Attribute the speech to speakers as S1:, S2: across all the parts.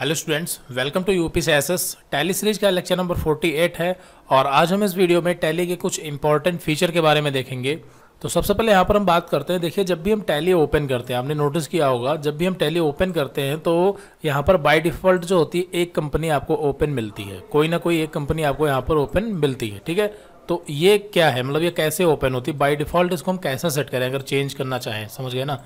S1: hello students welcome to U P C S Tally series का lecture number 48 है और आज हम इस वीडियो में टैली के कुछ इंपॉर्टेंट फीचर के बारे में देखेंगे तो सबसे पहले यहाँ पर हम बात करते हैं देखिए जब भी हम टैली ओपन करते हैं आपने नोटिस किया होगा जब भी हम टैली ओपन करते हैं तो यहाँ पर बाय डिफ़ॉल्ट जो होती है एक कंपनी आपको ओपन मिलती है कोई ना कोई एक कंपनी आपको यहाँ पर ओपन मिलती है ठीक है तो ये क्या है मतलब ये कैसे ओपन होती है बाई डिफ़ॉल्ट इसको हम कैसे सेट करें अगर चेंज करना चाहें समझ गए ना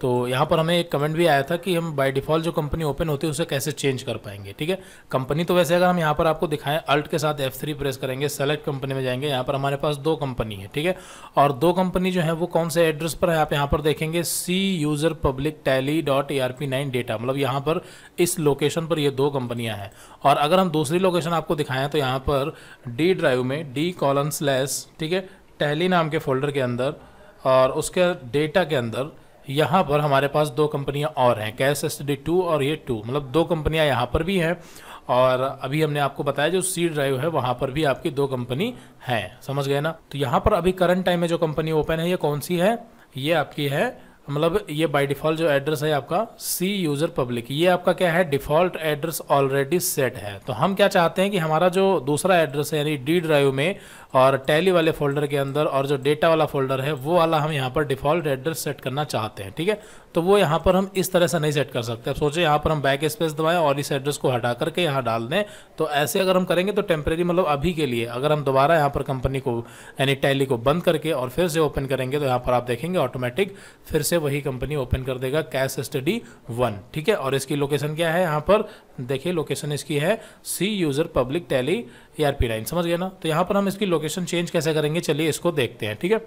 S1: तो यहाँ पर हमें एक कमेंट भी आया था कि हम बाय डिफ़ॉल्ट जो कंपनी ओपन होती है उसे कैसे चेंज कर पाएंगे ठीक है कंपनी तो वैसे अगर हम यहाँ पर आपको दिखाएं अल्ट के साथ F3 प्रेस करेंगे सेलेक्ट कंपनी में जाएंगे यहाँ पर हमारे पास दो कंपनी है ठीक है और दो कंपनी जो है वो कौन से एड्रेस पर है आप यहाँ पर देखेंगे C user public Tally dot A R P nine data मतलब यहाँ पर इस लोकेशन पर ये दो कंपनियाँ हैं और अगर हम दूसरी लोकेशन आपको दिखाएं तो यहाँ पर डी ड्राइव में डी कॉलन स्लैस ठीक है टैली नाम के फोल्डर के अंदर और उसके डेटा के अंदर यहाँ पर हमारे पास दो कंपनियाँ और हैं कैश एस डी टू और ये टू मतलब दो कंपनियाँ यहाँ पर भी हैं और अभी हमने आपको बताया जो सी ड्राइव है वहाँ पर भी आपकी दो कंपनी है समझ गए ना तो यहाँ पर अभी करंट टाइम में जो कंपनी ओपन है ये कौन सी है ये आपकी है मतलब ये बाय डिफ़ॉल्ट जो एड्रेस है आपका सी यूज़र पब्लिक ये आपका क्या है डिफ़ॉल्ट एड्रेस ऑलरेडी सेट है तो हम क्या चाहते हैं कि हमारा जो दूसरा एड्रेस है यानी डी ड्राइव में और टैली वाले फोल्डर के अंदर और जो डेटा वाला फोल्डर है वो वाला हम यहाँ पर डिफ़ॉल्ट एड्रेस सेट करना चाहते हैं ठीक है तो वो यहाँ पर हम इस तरह से नहीं सेट कर सकते अब सोचें यहाँ पर हम बैक स्पेस दबाएं और इस एड्रेस को हटा करके यहाँ डाल दें तो ऐसे अगर हम करेंगे तो टेम्प्रेरी मतलब अभी के लिए अगर हम दोबारा यहाँ पर कंपनी को यानी टैली को बंद करके और फिर से ओपन करेंगे तो यहाँ पर आप देखेंगे ऑटोमेटिक फिर से वही कंपनी ओपन कर देगा कैश स्टडी वन ठीक है और इसकी लोकेशन क्या है यहाँ पर देखिए लोकेशन इसकी है C user public Tally A R P line समझ गए ना तो यहाँ पर हम इसकी लोकेशन चेंज कैसे करेंगे चलिए इसको देखते हैं ठीक है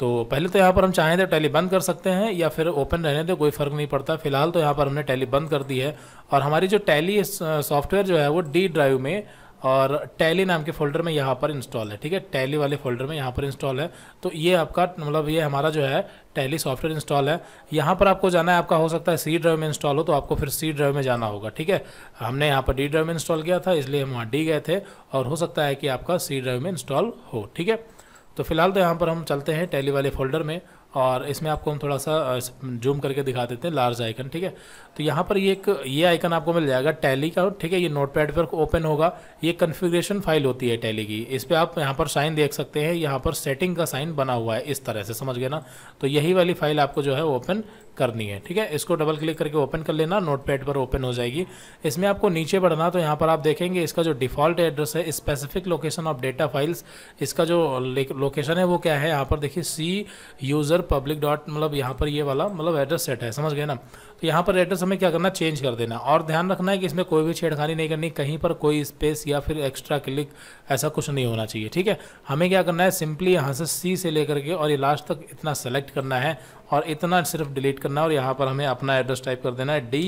S1: तो पहले तो यहाँ पर हम चाहें तो टैली बंद कर सकते हैं या फिर ओपन रहने दें कोई फ़र्क नहीं पड़ता फिलहाल तो यहाँ पर हमने टैली बंद कर दी है और हमारी जो टैली सॉफ्टवेयर जो है वो डी ड्राइव में और टैली नाम के फोल्डर में यहाँ पर इंस्टॉल है ठीक है टैली वाले फोल्डर में यहाँ पर इंस्टॉल है तो ये आपका मतलब ये हमारा जो है टैली सॉफ्टवेयर इंस्टॉल है यहाँ पर आपको जाना है आपका हो सकता है सी ड्राइव में इंस्टॉल हो तो आपको फिर सी ड्राइव में जाना होगा ठीक है हमने यहाँ पर डी ड्राइव में इंस्टॉल किया था इसलिए हम वहाँ डी गए थे और हो सकता है कि आपका सी ड्राइव में इंस्टॉल हो ठीक है तो फिलहाल तो यहाँ पर हम चलते हैं टैली वाले फोल्डर में और इसमें आपको हम थोड़ा सा जूम करके दिखा देते हैं लार्ज आइकन ठीक है तो यहाँ पर ये एक ये आइकन आपको मिल जाएगा टैली का ठीक है ये नोटपैड पर ओपन होगा ये कन्फिग्रेशन फाइल होती है टैली की इस पर आप यहाँ पर साइन देख सकते हैं यहाँ पर सेटिंग का साइन बना हुआ है इस तरह से समझ गए ना तो यही वाली फाइल आपको जो है ओपन करनी है ठीक है इसको डबल क्लिक करके ओपन कर लेना पैड पर ओपन हो जाएगी इसमें आपको नीचे बढ़ना तो यहाँ पर आप देखेंगे इसका जो डिफ़ॉल्ट एड्रेस है specific location of data files इसका जो लोकेशन है वो क्या है यहाँ पर देखिए सी यूज़र पब्लिक डॉट मतलब यहाँ पर ये वाला मतलब एड्रेस सेट है समझ गए ना तो यहाँ पर एड्रेस हमें क्या करना चेंज कर देना और ध्यान रखना है कि इसमें कोई भी छेड़खानी नहीं करनी कहीं पर कोई स्पेस या फिर एक्स्ट्रा क्लिक ऐसा कुछ नहीं होना चाहिए ठीक है हमें क्या करना है सिंपली यहाँ से सी से लेकर के और ये लास्ट तक इतना सेलेक्ट करना है और इतना सिर्फ डिलीट करना है और यहाँ पर हमें अपना एड्रेस टाइप कर देना है डी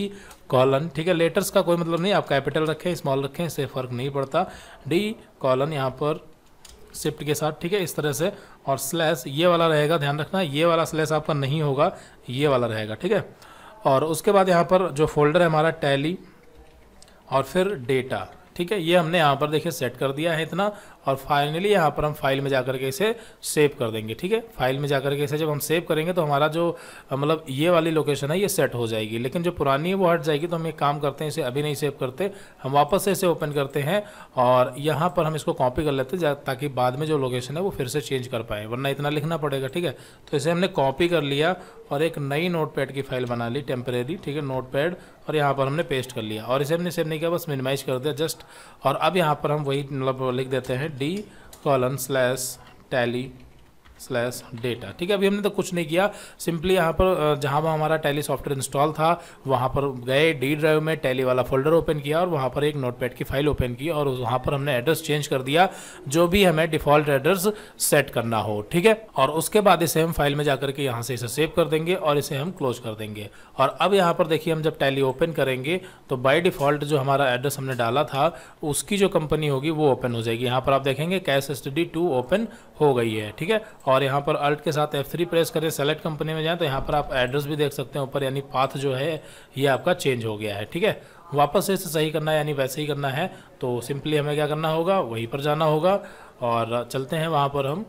S1: कॉलन ठीक है लेटर्स का कोई मतलब नहीं आप कैपिटल रखें स्मॉल रखें इससे फ़र्क नहीं पड़ता डी कॉलन यहाँ पर शिफ्ट के साथ ठीक है इस तरह से और स्लैश ये वाला रहेगा ध्यान रखना ये वाला स्लैश आपका नहीं होगा ये वाला रहेगा ठीक है और उसके बाद यहाँ पर जो फोल्डर है हमारा टैली और फिर डेटा ठीक है ये हमने यहाँ पर देखिए सेट कर दिया है इतना और फाइनली यहाँ पर हम फाइल में जाकर के इसे सेव कर देंगे ठीक है फाइल में जाकर के इसे जब हम सेव करेंगे तो हमारा जो मतलब ये वाली लोकेशन है ये सेट हो जाएगी लेकिन जो पुरानी है वो हट जाएगी तो हम एक काम करते हैं इसे अभी नहीं सेव करते हम वापस से इसे ओपन करते हैं और यहाँ पर हम इसको कॉपी कर लेते हैं ताकि बाद में जो लोकेशन है वो फिर से चेंज कर पाए वरना इतना लिखना पड़ेगा ठीक है तो इसे हमने कॉपी कर लिया और एक नई पैड की फाइल बना ली टेम्परेरी ठीक है पैड और यहाँ पर हमने पेस्ट कर लिया और इसे हमने सेव नहीं किया बस मिनिमाइज कर दिया जस्ट और अब यहाँ पर हम वही मतलब लिख देते हैं D colon slash Tally slash data ठीक है अभी हमने तो कुछ नहीं किया सिंपली यहाँ पर जहाँ पर हमारा टैली सॉफ्टवेयर इंस्टॉल था वहाँ पर गए डी ड्राइव में टैली वाला फोल्डर ओपन किया और वहाँ पर एक नोटपैड की फाइल ओपन की और वहाँ पर हमने एड्रेस चेंज कर दिया जो भी हमें डिफॉल्ट एड्रेस सेट करना हो ठीक है और उसके बाद इसे हम फाइल में जा के यहाँ से इसे सेव कर देंगे और इसे हम क्लोज कर देंगे और अब यहाँ पर देखिए हम जब टैली ओपन करेंगे तो बाई डिफ़ॉल्ट जो हमारा एड्रेस हमने डाला था उसकी जो कंपनी होगी वो ओपन हो जाएगी यहाँ पर आप देखेंगे कैश एस टू ओपन हो गई है ठीक है और यहाँ पर अल्ट के साथ F3 प्रेस करें सेलेक्ट कंपनी में जाएँ तो यहाँ पर आप एड्रेस भी देख सकते हैं ऊपर यानी पाथ जो है ये आपका चेंज हो गया है ठीक है वापस से इसे सही करना है यानी वैसे ही करना है तो सिंपली हमें क्या करना होगा वहीं पर जाना होगा और चलते हैं वहाँ पर हम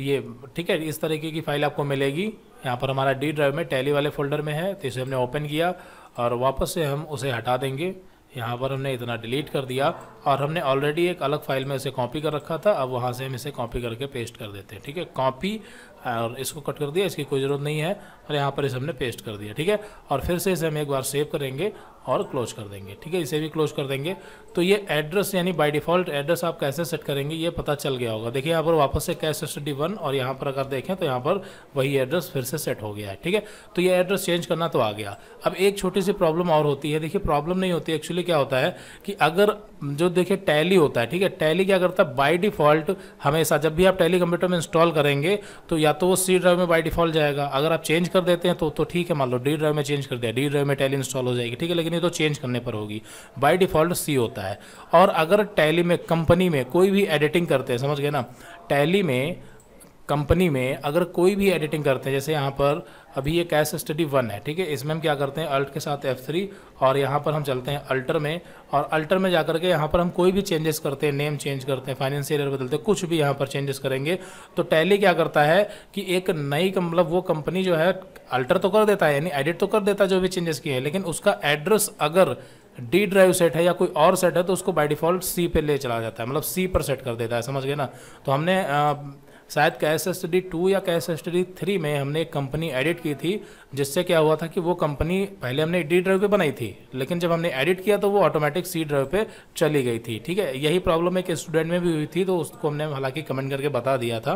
S1: ये ठीक है इस तरीके की फ़ाइल आपको मिलेगी यहाँ पर हमारा डी ड्राइव में टैली वाले फोल्डर में है तो इसे हमने ओपन किया और वापस से हम उसे हटा देंगे यहाँ पर हमने इतना डिलीट कर दिया और हमने ऑलरेडी एक अलग फाइल में इसे कॉपी कर रखा था अब वहाँ से हम इसे कॉपी करके पेस्ट कर देते हैं ठीक है कॉपी और इसको कट कर दिया इसकी कोई ज़रूरत नहीं है और यहाँ पर इसे हमने पेस्ट कर दिया ठीक है और फिर से इसे हम एक बार सेव करेंगे और क्लोज कर देंगे ठीक है इसे भी क्लोज कर देंगे तो ये एड्रेस यानी बाय डिफ़ॉल्ट एड्रेस आप कैसे सेट करेंगे ये पता चल गया होगा देखिए यहाँ पर वापस से कैश स्टडी वन और यहाँ पर अगर देखें तो यहाँ पर वही एड्रेस फिर से सेट हो गया है ठीक है तो ये एड्रेस चेंज करना तो आ गया अब एक छोटी सी प्रॉब्लम और होती है देखिए प्रॉब्लम नहीं होती एक्चुअली क्या होता है कि अगर जो देखिए टैली होता है ठीक है टैली क्या करता है बाई डिफ़ॉल्ट हमेशा जब भी आप टैली कंप्यूटर में इंस्टॉल करेंगे तो या जाएगा तो वो सी ड्राइव में बाई डिफॉल्ट जाएगा अगर आप चेंज कर देते हैं तो तो ठीक है मान लो डी ड्राइव में चेंज कर दिया डी ड्राइव में टैली इंस्टॉल हो जाएगी ठीक है लेकिन ये तो चेंज करने पर होगी बाई डिफ़ॉल्ट सी होता है और अगर टैली में कंपनी में कोई भी एडिटिंग करते हैं समझ गए ना टैली में कंपनी में अगर कोई भी एडिटिंग करते हैं जैसे यहाँ पर अभी ये कैश स्टडी वन है ठीक है इसमें हम क्या करते हैं अल्ट के साथ एफ थ्री और यहाँ पर हम चलते हैं अल्टर में और अल्टर में जा के यहाँ पर हम कोई भी चेंजेस करते हैं नेम चेंज करते हैं फाइनेंशियल ईयर बदलते हैं कुछ भी यहाँ पर चेंजेस करेंगे तो टैली क्या करता है कि एक नई मतलब वो कंपनी जो है अल्टर तो कर देता है यानी एडिट तो कर देता है जो भी चेंजेस किए हैं लेकिन उसका एड्रेस अगर डी ड्राइव सेट है या कोई और सेट है तो उसको बाय डिफॉल्ट सी पे ले चला जाता है मतलब सी पर सेट कर देता है समझ गए ना तो हमने आ, शायद कैश स्टडी टू या कैश स्टडी थ्री में हमने एक कंपनी एडिट की थी जिससे क्या हुआ था कि वो कंपनी पहले हमने डी ड्राइव पे बनाई थी लेकिन जब हमने एडिट किया तो वो ऑटोमेटिक सी ड्राइव पे चली गई थी ठीक है यही प्रॉब्लम एक स्टूडेंट में भी हुई थी तो उसको हमने हालांकि कमेंट करके बता दिया था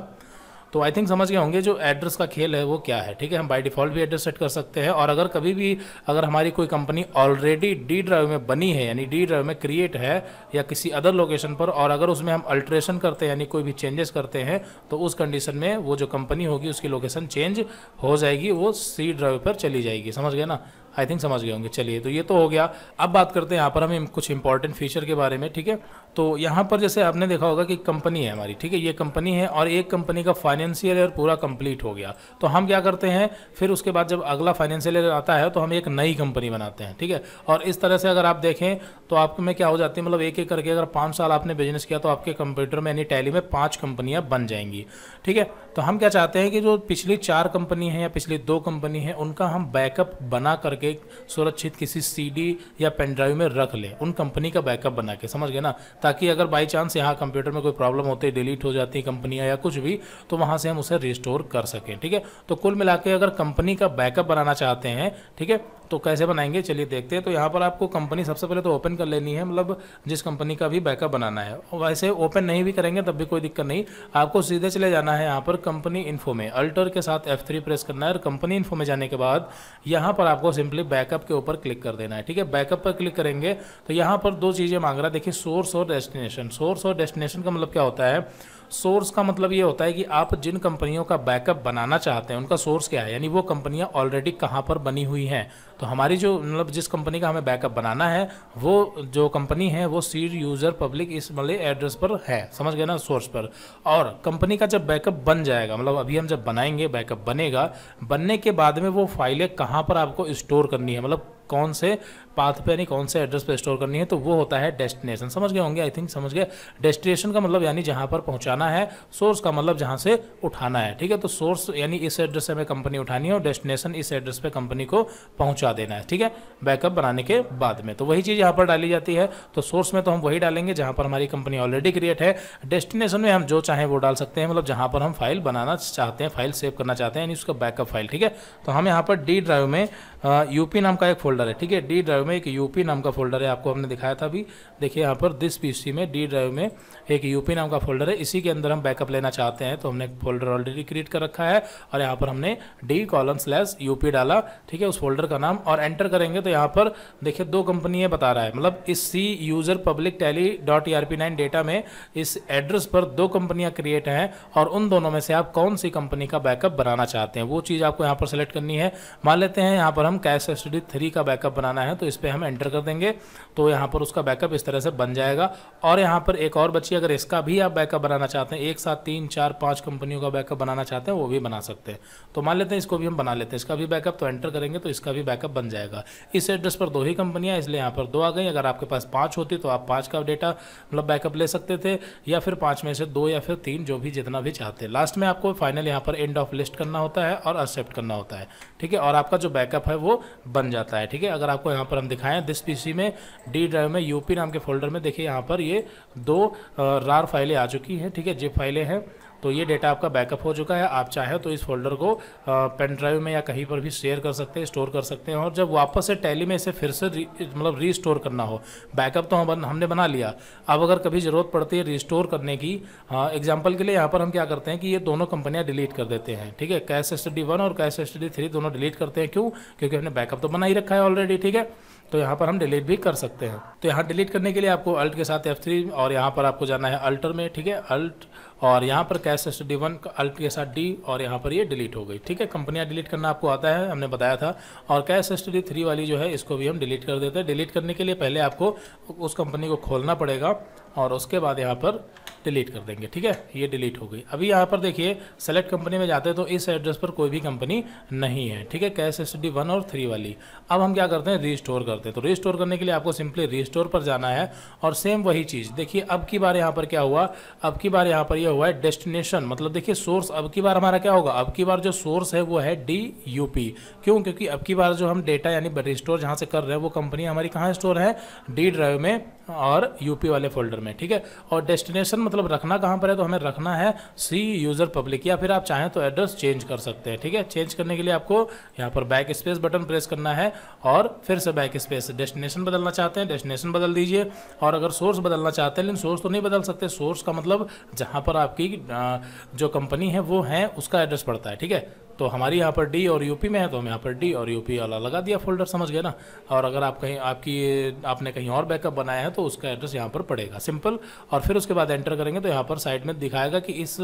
S1: तो आई थिंक समझ गए होंगे जो एड्रेस का खेल है वो क्या है ठीक है हम बाई डिफ़ॉल्ट भी एड्रेस सेट कर सकते हैं और अगर कभी भी अगर हमारी कोई कंपनी ऑलरेडी डी ड्राइव में बनी है यानी डी ड्राइव में क्रिएट है या किसी अदर लोकेशन पर और अगर उसमें हम अल्ट्रेशन करते हैं यानी कोई भी चेंजेस करते हैं तो उस कंडीशन में वो जो कंपनी होगी उसकी लोकेशन चेंज हो जाएगी वो सी ड्राइव पर चली जाएगी समझ गए ना आई थिंक समझ गए होंगे चलिए तो ये तो हो गया अब बात करते हैं यहाँ पर हम कुछ इंपॉर्टेंट फीचर के बारे में ठीक है तो यहाँ पर जैसे आपने देखा होगा कि कंपनी है हमारी ठीक है ये कंपनी है और एक कंपनी का फाइनेंशियल ईयर पूरा कंप्लीट हो गया तो हम क्या करते हैं फिर उसके बाद जब अगला फाइनेंशियल ईयर आता है तो हम एक नई कंपनी बनाते हैं ठीक है और इस तरह से अगर आप देखें तो आपको में क्या हो जाती है मतलब एक एक करके अगर पाँच साल आपने बिजनेस किया तो आपके कंप्यूटर में यानी टैली में पाँच कंपनियाँ बन जाएंगी ठीक है तो हम क्या चाहते हैं कि जो पिछली चार कंपनी है या पिछली दो कंपनी है उनका हम बैकअप बना करके सुरक्षित किसी सी या पेनड्राइव में रख लें उन कंपनी का बैकअप बना के समझ गए ना ताकि अगर बाई चांस यहाँ कंप्यूटर में कोई प्रॉब्लम होती है डिलीट हो जाती है कंपनियाँ या कुछ भी तो वहाँ से हम उसे रिस्टोर कर सकें ठीक है तो कुल मिला अगर कंपनी का बैकअप बनाना चाहते हैं ठीक है तो कैसे बनाएंगे चलिए देखते हैं तो यहाँ पर आपको कंपनी सबसे पहले तो ओपन कर लेनी है मतलब जिस कंपनी का भी बैकअप बनाना है वैसे ओपन नहीं भी करेंगे तब भी कोई दिक्कत नहीं आपको सीधे चले जाना है यहाँ पर कंपनी इन्फो में अल्टर के साथ एफ थ्री प्रेस करना है और कंपनी इन्फो में जाने के बाद यहाँ पर आपको सिंपली बैकअप के ऊपर क्लिक कर देना है ठीक है बैकअप पर क्लिक करेंगे तो यहाँ पर दो चीज़ें मांग रहा है देखिए सोर्स और डेस्टिनेशन सोर्स और डेस्टिनेशन का मतलब क्या होता है सोर्स का मतलब ये होता है कि आप जिन कंपनियों का बैकअप बनाना चाहते हैं उनका सोर्स क्या है यानी वो कंपनियां ऑलरेडी कहाँ पर बनी हुई हैं तो हमारी जो मतलब जिस कंपनी का हमें बैकअप बनाना है वो जो कंपनी है वो सीड यूज़र पब्लिक इस मतलब एड्रेस पर है समझ गए ना सोर्स पर और कंपनी का जब बैकअप बन जाएगा मतलब अभी हम जब बनाएंगे बैकअप बनेगा बनने के बाद में वो फाइलें कहाँ पर आपको स्टोर करनी है मतलब कौन से पाथ पे यानी कौन से एड्रेस पे स्टोर करनी है तो वो होता है डेस्टिनेशन समझ गए होंगे आई थिंक समझ गए डेस्टिनेशन का मतलब यानी जहाँ पर पहुँचाना है सोर्स का मतलब जहाँ से उठाना है ठीक है तो सोर्स यानी इस एड्रेस से हमें कंपनी उठानी है और डेस्टिनेशन इस एड्रेस पर कंपनी को पहुँचा देना है ठीक है बैकअप बनाने के बाद में तो वही चीज़ यहाँ पर डाली जाती है तो सोर्स में तो हम वही डालेंगे जहाँ पर हमारी कंपनी ऑलरेडी क्रिएट है डेस्टिनेशन में हम जो चाहें वो डाल सकते हैं मतलब जहाँ पर हम फाइल बनाना चाहते हैं फाइल सेव करना चाहते हैं यानी उसका बैकअप फाइल ठीक है तो हम यहाँ पर डी ड्राइव में यूपी नाम का एक फोल्डर फोल्डर है ठीक है डी ड्राइव में एक यूपी नाम का फोल्डर है आपको हमने दिखाया था अभी देखिए यहाँ पर दिस पीसी में डी ड्राइव में एक यूपी नाम का फोल्डर है इसी के अंदर हम बैकअप लेना चाहते हैं तो हमने एक फोल्डर ऑलरेडी क्रिएट कर रखा है और यहाँ पर हमने डी कॉलम स्लैस यूपी डाला ठीक है उस फोल्डर का नाम और एंटर करेंगे तो यहाँ पर देखिए दो कंपनियाँ बता रहा है मतलब इस C user public Tally dot E data में इस एड्रेस पर दो कंपनियाँ क्रिएट हैं और उन दोनों में से आप कौन सी कंपनी का बैकअप बनाना चाहते हैं वो चीज़ आपको यहाँ पर सेलेक्ट करनी है मान लेते हैं यहाँ पर हम कैश एस थ्री का बैकअप बनाना है तो इस पर हम एंटर कर देंगे तो यहाँ पर उसका बैकअप इस तरह से बन जाएगा और यहाँ पर एक और बच्ची अगर इसका भी आप बैकअप बनाना चाहते हैं एक साथ तीन चार पाँच कंपनियों का बैकअप बनाना चाहते हैं वो भी बना सकते हैं तो मान लेते हैं इसको भी हम बना लेते हैं इसका भी बैकअप तो एंटर करेंगे तो इसका भी बैकअप बन जाएगा इस एड्रेस पर दो ही कंपनियाँ इसलिए यहाँ पर दो आ गई अगर आपके पास पाँच होती तो आप पाँच का डेटा मतलब बैकअप ले सकते थे या फिर पाँच में से दो या फिर तीन जो भी जितना भी चाहते लास्ट में आपको फाइनल यहाँ पर एंड ऑफ लिस्ट करना होता है और एक्सेप्ट करना होता है ठीक है और आपका जो बैकअप है वो बन जाता है ठीक ठीक है अगर आपको यहाँ पर हम दिखाएं दिस पीसी में डी ड्राइव में यूपी नाम के फोल्डर में देखिए यहाँ पर ये दो रार फाइलें आ चुकी हैं ठीक है जिप फाइलें हैं तो ये डेटा आपका बैकअप हो चुका है आप चाहे तो इस फोल्डर को पेन ड्राइव में या कहीं पर भी शेयर कर सकते हैं स्टोर कर सकते हैं और जब वापस से टैली में इसे फिर से मतलब रीस्टोर करना हो बैकअप तो हम हमने बना लिया अब अगर कभी ज़रूरत पड़ती है रिस्टोर करने की एग्जाम्पल के लिए यहाँ पर हम क्या करते हैं कि ये दोनों कंपनियाँ डिलीट कर देते हैं ठीक है कैश एस वन और कैश एस थ्री दोनों डिलीट करते हैं क्यों क्योंकि हमने बैकअप तो बना ही रखा है ऑलरेडी ठीक है तो यहाँ पर हम डिलीट भी कर सकते हैं तो यहाँ डिलीट करने के लिए आपको अल्ट के साथ एफ थ्री और यहाँ पर आपको जाना है अल्टर में ठीक है अल्ट और यहाँ पर case S D one alt के साथ डी और यहाँ पर ये डिलीट हो गई ठीक है कंपनियाँ डिलीट करना आपको आता है हमने बताया था और कैश एस डी थ्री वाली जो है इसको भी हम डिलीट कर देते हैं डिलीट करने के लिए पहले आपको उस कंपनी को खोलना पड़ेगा और उसके बाद यहाँ पर डिलीट कर देंगे ठीक है ये डिलीट हो गई अभी यहाँ पर देखिए सेलेक्ट कंपनी में जाते हैं तो इस एड्रेस पर कोई भी कंपनी नहीं है ठीक है कैश एस डी वन और थ्री वाली अब हम क्या करते हैं रीस्टोर करते हैं तो रीस्टोर करने के लिए आपको सिंपली रीस्टोर पर जाना है और सेम वही चीज़ देखिए अब की बार यहाँ पर क्या हुआ अब की बार यहाँ पर यह हुआ है डेस्टिनेशन मतलब देखिए सोर्स अब की बार हमारा क्या होगा अब की बार जो सोर्स है वो है डी यू पी क्यों क्योंकि अब की बार जो हम डेटा यानी रिस्टोर जहाँ से कर रहे हैं वो कंपनी हमारी कहाँ स्टोर है डी ड्राइव में और यूपी वाले फोल्डर में ठीक है और डेस्टिनेशन मतलब मतलब रखना कहाँ पर है तो हमें रखना है सी यूज़र पब्लिक या फिर आप चाहें तो एड्रेस चेंज कर सकते हैं ठीक है चेंज करने के लिए आपको यहाँ पर बैक स्पेस बटन प्रेस करना है और फिर से बैक स्पेस डेस्टिनेशन बदलना चाहते हैं डेस्टिनेशन बदल दीजिए और अगर सोर्स बदलना चाहते हैं लेकिन सोर्स तो नहीं बदल सकते सोर्स का मतलब जहाँ पर आपकी जो कंपनी है वो है उसका एड्रेस पड़ता है ठीक है तो हमारी यहाँ पर डी और यूपी में है तो हम यहाँ पर डी और यूपी वाला लगा दिया फोल्डर समझ गए ना और अगर आप कहीं आपकी आपने कहीं और बैकअप बनाया है तो उसका एड्रेस यहाँ पर पड़ेगा सिंपल और फिर उसके बाद एंटर करेंगे तो यहाँ पर साइड में दिखाएगा कि इस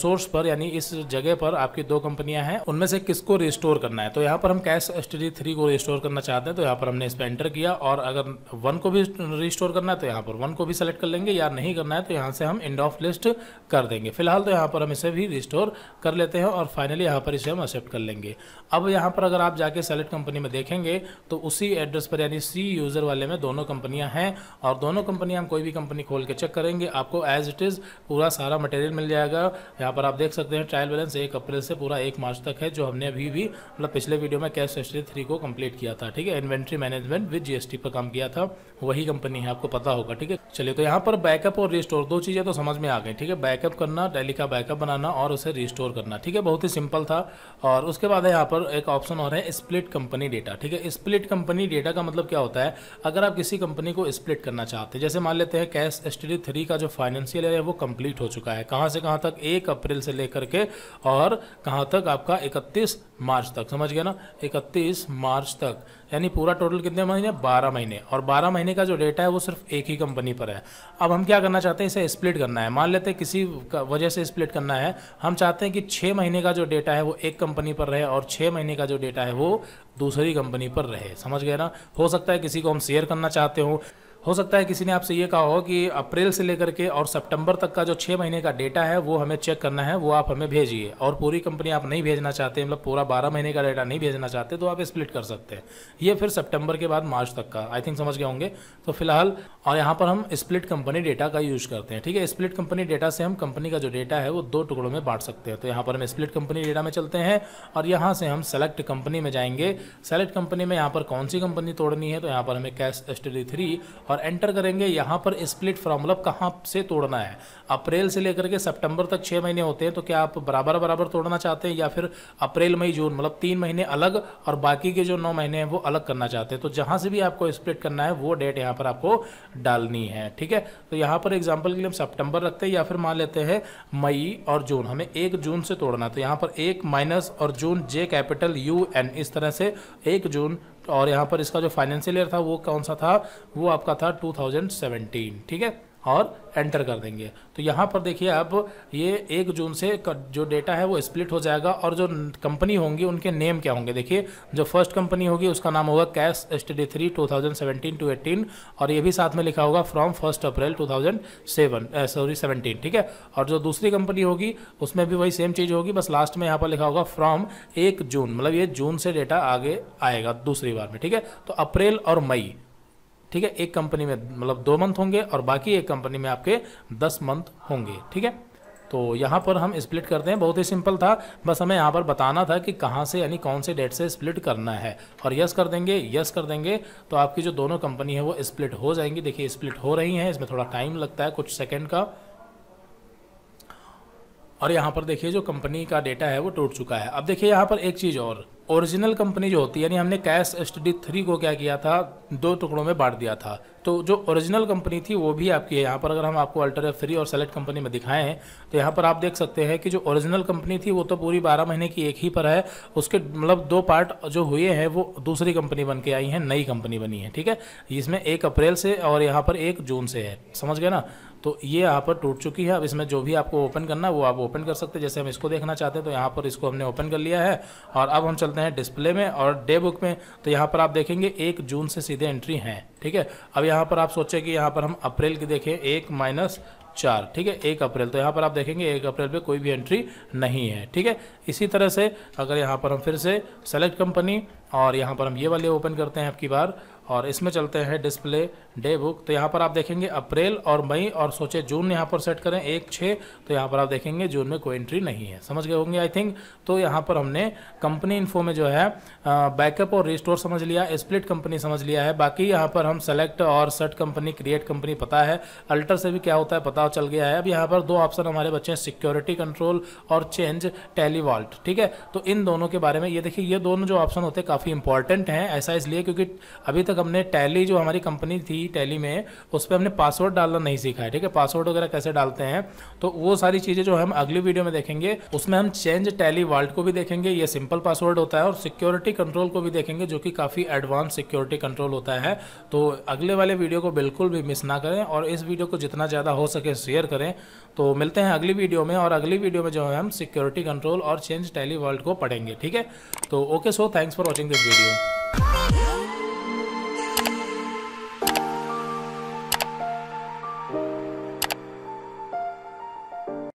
S1: सोर्स पर यानी इस जगह पर आपकी दो कंपनियाँ हैं उनमें से किसको रिस्टोर करना है तो यहाँ पर हम कैश स्टडी थ्री को रिस्टोर करना चाहते हैं तो यहाँ पर हमने इस पर एंटर किया और अगर वन को भी रिस्टोर करना है तो यहाँ पर वन को भी सेलेक्ट कर लेंगे या नहीं करना है तो यहाँ से हम इंड ऑफ लिस्ट कर देंगे फिलहाल तो यहाँ पर हम इसे भी रिस्टोर कर लेते हैं और फाइनली यहाँ यहाँ पर इसे हम एक्सेप्ट कर लेंगे अब यहाँ पर अगर आप जाके सेलेक्ट कंपनी में देखेंगे तो उसी एड्रेस पर यानी सी यूज़र वाले में दोनों कंपनियाँ हैं और दोनों कंपनियाँ हम कोई भी कंपनी खोल के चेक करेंगे आपको एज इट इज़ पूरा सारा मटेरियल मिल जाएगा यहाँ पर आप देख सकते हैं ट्रायल बैलेंस एक अप्रैल से पूरा एक मार्च तक है जो हमने अभी भी मतलब पिछले वीडियो में कैश सिक्सटी थ्री को कम्प्लीट किया था ठीक है इन्वेंट्री मैनेजमेंट विद जी पर काम किया था वही कंपनी है आपको पता होगा ठीक है चलिए तो यहाँ पर बैकअप और रिस्टोर दो चीज़ें तो समझ में आ गई ठीक है बैकअप करना डेली का बैकअप बनाना और उसे रिस्टोर करना ठीक है बहुत ही सिंपल था था और उसके बाद है यहाँ पर एक ऑप्शन और है स्प्लिट कंपनी डेटा ठीक है स्प्लिट कंपनी डेटा का मतलब क्या होता है अगर आप किसी कंपनी को स्प्लिट करना चाहते हैं जैसे मान लेते हैं कैश स्टडी थ्री का जो फाइनेंशियल है वो कंप्लीट हो चुका है कहाँ से कहाँ तक एक अप्रैल से लेकर के और कहाँ तक आपका इकतीस मार्च तक समझ गया ना इकतीस मार्च तक यानी पूरा टोटल कितने महीने बारह महीने और बारह महीने का जो डेटा है वो सिर्फ एक ही कंपनी पर है अब हम क्या करना चाहते हैं इसे स्प्लिट करना है मान लेते हैं किसी वजह से स्प्लिट करना है हम चाहते हैं कि छः महीने का जो डेटा है वो एक कंपनी पर रहे और छः महीने का जो डेटा है वो दूसरी कंपनी पर रहे समझ गए ना हो सकता है किसी को हम शेयर करना चाहते हो हो सकता है किसी ने आपसे ये कहा हो कि अप्रैल से लेकर के और सितंबर तक का जो छः महीने का डेटा है वो हमें चेक करना है वो आप हमें भेजिए और पूरी कंपनी आप नहीं भेजना चाहते मतलब पूरा बारह महीने का डेटा नहीं भेजना चाहते तो आप स्प्लिट कर सकते हैं ये फिर सेप्टेम्बर के बाद मार्च तक का आई थिंक समझ गए होंगे तो फिलहाल और यहाँ पर हम स्प्लिट कंपनी डेटा का यूज़ करते हैं ठीक है स्प्लिट कंपनी डेटा से हम कंपनी का जो डेटा है वो दो टुकड़ों में बांट सकते हैं तो यहाँ पर हम स्प्लिट कंपनी डेटा में चलते हैं और यहाँ से हम सेलेक्ट कंपनी में जाएंगे सेलेक्ट कंपनी में यहाँ पर कौन सी कंपनी तोड़नी है तो यहाँ पर हमें कैश स्टडी थ्री और एंटर करेंगे यहाँ पर स्प्लिट मतलब फॉर्मूला कहाँ से तोड़ना है अप्रैल से लेकर के सितंबर तक छः महीने होते हैं तो क्या आप बराबर बराबर तोड़ना चाहते हैं या फिर अप्रैल मई जून मतलब तीन महीने अलग और बाकी के जो नौ महीने हैं वो अलग करना चाहते हैं तो जहाँ से भी आपको स्प्लिट करना है वो डेट यहाँ पर आपको डालनी है ठीक है तो यहाँ पर एग्जाम्पल के लिए हम सेप्टेम्बर रखते हैं या फिर मान लेते हैं मई और जून हमें एक जून से तोड़ना तो यहाँ पर एक माइनस और June J capital U N इस तरह से एक जून और यहाँ पर इसका जो फाइनेंशियल ईयर था वो कौन सा था वो आपका था 2017 ठीक है और एंटर कर देंगे तो यहाँ पर देखिए आप ये एक जून से जो डेटा है वो स्प्लिट हो जाएगा और जो कंपनी होंगी उनके नेम क्या होंगे देखिए जो फर्स्ट कंपनी होगी उसका नाम होगा case study three two thousand seventeen to eighteen और ये भी साथ में लिखा होगा from first April two thousand seven sorry seventeen ठीक है और जो दूसरी कंपनी होगी उसमें भी वही सेम चीज़ होगी बस लास्ट में यहाँ पर लिखा होगा फ्रॉम एक जून मतलब ये जून से डेटा आगे आएगा दूसरी बार में ठीक है तो अप्रैल और मई ठीक है एक कंपनी में मतलब दो मंथ होंगे और बाकी एक कंपनी में आपके दस मंथ होंगे ठीक है तो यहाँ पर हम स्प्लिट करते हैं बहुत ही सिंपल था बस हमें यहाँ पर बताना था कि कहाँ से यानी कौन से डेट से स्प्लिट करना है और यस कर देंगे यस कर देंगे तो आपकी जो दोनों कंपनी है वो स्प्लिट हो जाएंगी देखिए स्प्लिट हो रही हैं इसमें थोड़ा टाइम लगता है कुछ सेकेंड का और यहाँ पर देखिए जो कंपनी का डेटा है वो टूट चुका है अब देखिए यहाँ पर एक चीज़ और ओरिजिनल कंपनी जो होती है यानी हमने कैश स्टडी थ्री को क्या किया था दो टुकड़ों में बांट दिया था तो जो ओरिजिनल कंपनी थी वो भी आपकी है यहाँ पर अगर हम आपको अल्टर एफ थ्री और सेलेक्ट कंपनी में दिखाएं हैं तो यहाँ पर आप देख सकते हैं कि जो ओरिजिनल कंपनी थी वो तो पूरी बारह महीने की एक ही पर है उसके मतलब दो पार्ट जो हुए हैं वो दूसरी कंपनी बन के आई है नई कंपनी बनी है ठीक है इसमें एक अप्रैल से और यहाँ पर एक जून से है समझ गए ना तो ये यहाँ पर टूट चुकी है अब इसमें जो भी आपको ओपन करना है वो आप ओपन कर सकते हैं जैसे हम इसको देखना चाहते हैं तो यहाँ पर इसको हमने ओपन कर लिया है और अब हम चलते हैं डिस्प्ले में और डे बुक में तो यहाँ पर आप देखेंगे एक जून से सीधे एंट्री हैं ठीक है अब यहाँ पर आप सोचें कि यहाँ पर हम अप्रैल की देखें एक माइनस चार ठीक है एक अप्रैल तो यहाँ पर आप देखेंगे एक अप्रैल पे कोई भी एंट्री नहीं है ठीक है इसी तरह से अगर यहाँ पर हम फिर से सेलेक्ट कंपनी और यहाँ पर हम ये वाले ओपन करते हैं आपकी बार और इसमें चलते हैं डिस्प्ले डे बुक तो यहाँ पर आप देखेंगे अप्रैल और मई और सोचे जून यहाँ पर सेट करें एक छः तो यहाँ पर आप देखेंगे जून में कोई एंट्री नहीं है समझ गए होंगे आई थिंक तो यहाँ पर हमने कंपनी इन्फो में जो है बैकअप और रिस्टोर समझ लिया स्प्लिट कंपनी समझ लिया है बाकी यहाँ पर हम सेलेक्ट और सेट कंपनी क्रिएट कंपनी पता है अल्टर से भी क्या होता है पता चल गया है अब यहाँ पर दो ऑप्शन हमारे बच्चे हैं सिक्योरिटी कंट्रोल और चेंज टेलीवॉल्ट ठीक है तो इन दोनों के बारे में ये देखिए ये दोनों जो ऑप्शन होते हैं काफ़ी इंपॉर्टेंट हैं ऐसा इसलिए क्योंकि अभी तक तक हमने टैली जो हमारी कंपनी थी टैली में उस पर हमने पासवर्ड डालना नहीं सीखा है ठीक है पासवर्ड वगैरह कैसे डालते हैं तो वो सारी चीज़ें जो हम अगली वीडियो में देखेंगे उसमें हम चेंज टैली वर्ल्ड को भी देखेंगे ये सिंपल पासवर्ड होता है और सिक्योरिटी कंट्रोल को भी देखेंगे जो कि काफ़ी एडवांस सिक्योरिटी कंट्रोल होता है तो अगले वाले वीडियो को बिल्कुल भी मिस ना करें और इस वीडियो को जितना ज़्यादा हो सके शेयर करें तो मिलते हैं अगली वीडियो में और अगली वीडियो में जो है हम सिक्योरिटी कंट्रोल और चेंज टैली वर्ल्ड को पढ़ेंगे ठीक है तो okay so thanks for watching this video